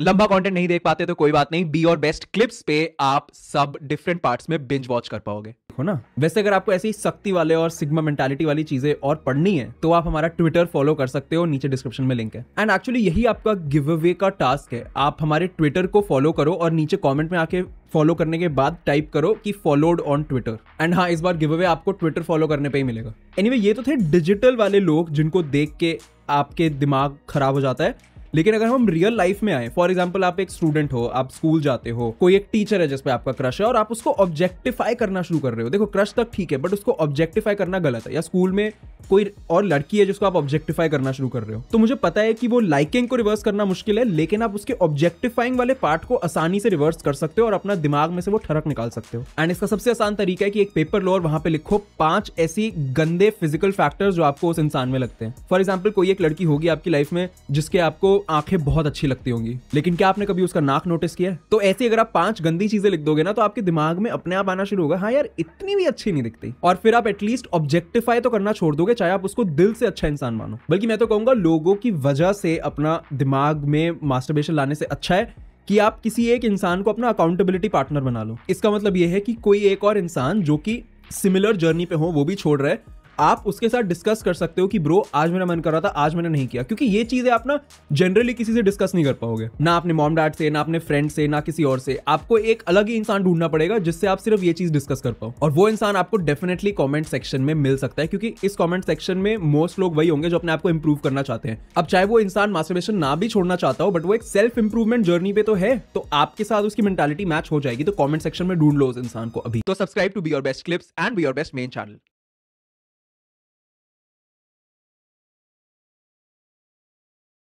लंबा कंटेंट नहीं देख पाते तो कोई बात नहीं बी और बेस्ट क्लिप्स पे आप सब डिफरेंट पार्ट्स में बिंज वॉच कर पाओगे हो ना वैसे अगर आपको ऐसी सख्ती वाले और सिग्मा मेंटालिटी वाली चीजें और पढ़नी है तो आप हमारा ट्विटर फॉलो कर सकते हो नीचे डिस्क्रिप्शन में लिंक है एंड एक्चुअली यही आपका गिव अवे का टास्क है आप हमारे ट्विटर को फॉलो करो और नीचे कॉमेंट में आके फॉलो करने के बाद टाइप करो कि फॉलोड ऑन ट्विटर एंड हाँ इस बार गिव अवे आपको ट्विटर फॉलो करने पर ही मिलेगा एनी anyway, ये तो थे डिजिटल वाले लोग जिनको देख के आपके दिमाग खराब हो जाता है लेकिन अगर हम रियल लाइफ में आए फॉर एग्जाम्पल आप एक स्टूडेंट हो आप स्कूल जाते हो कोई एक टीचर है जिसपे आपका क्रश है और आप उसको ऑब्जेक्टिफाई करना शुरू कर रहे हो देखो क्रश तक ठीक है बट उसको ऑब्जेक्टिफाई करना गलत है या स्कूल में कोई और लड़की है जिसको आप ऑब्जेक्टिफाई करना शुरू कर रहे हो तो मुझे पता है कि वो लाइकिंग को रिवर्स करना मुश्किल है लेकिन आप उसके ऑब्जेक्टिफाइंग वाले पार्ट को आसानी से रिवर्स कर सकते हो और अपना दिमाग में से वो ठरक निकाल सकते हो एंड इसका सबसे आसान तरीका है कि एक पेपर लो और वहां पे लिखो पांच ऐसी गंदे फिजिकल फैक्टर्स जो आपको उस इंसान में लगते हैं फॉर एग्जाम्पल कोई एक लड़की होगी आपकी लाइफ में जिसके आपको आंखें बहुत अच्छी लगती होंगी लेकिन क्या आपने कभी उसका नाक नोटिस किया है तो ऐसे अगर आप पांच गंदी चीजें लिख दोगे ना तो आपके दिमाग में अपने आप आना शुरू होगा हाँ यार इतनी भी अच्छी नहीं दिखती और फिर आप एटलीस्ट ऑब्जेक्टिफाई तो करना छोड़ दोगे चाहे आप उसको दिल से अच्छा इंसान मानो बल्कि मैं तो कहूंगा लोगों की वजह से अपना दिमाग में मास्टरबेशन लाने से अच्छा है कि आप किसी एक इंसान को अपना अकाउंटेबिलिटी पार्टनर बना लो इसका मतलब यह है कि कोई एक और इंसान जो कि सिमिलर जर्नी पे हो वो भी छोड़ रहा है आप उसके साथ डिस्कस कर सकते हो कि ब्रो आज मेरा मन कर रहा था आज मैंने नहीं किया क्योंकि ये चीजें आप ना जनरली किसी से डिस्कस नहीं कर पाओगे ना अपने मॉम डैड से ना अपने फ्रेंड से ना किसी और से आपको एक अलग ही इंसान ढूंढना पड़ेगा जिससे आप सिर्फ ये चीज डिस्कस कर पाओ और वो इंसान आपको डेफिनेटली कॉमेंट सेक्शन में मिल सकता है क्योंकि इस कॉमेंट सेक्शन में मोस्ट लोग वही होंगे जो अपने आपको इंप्रूव करना चाहते हैं अब चाहे वो इंसान मास्टरबेशन ना भी छोड़ना चाहता हो बट वो एक सेल्फ इंप्रूवमेंट जर्नी पे तो है तो आपके साथ उसकी मेंटालिटी मैच हो जाएगी तो कॉमेंट सेक्शन में ढूंढ लो उस इंसान को अभी तो subscribe to be your best clips and be your best main channel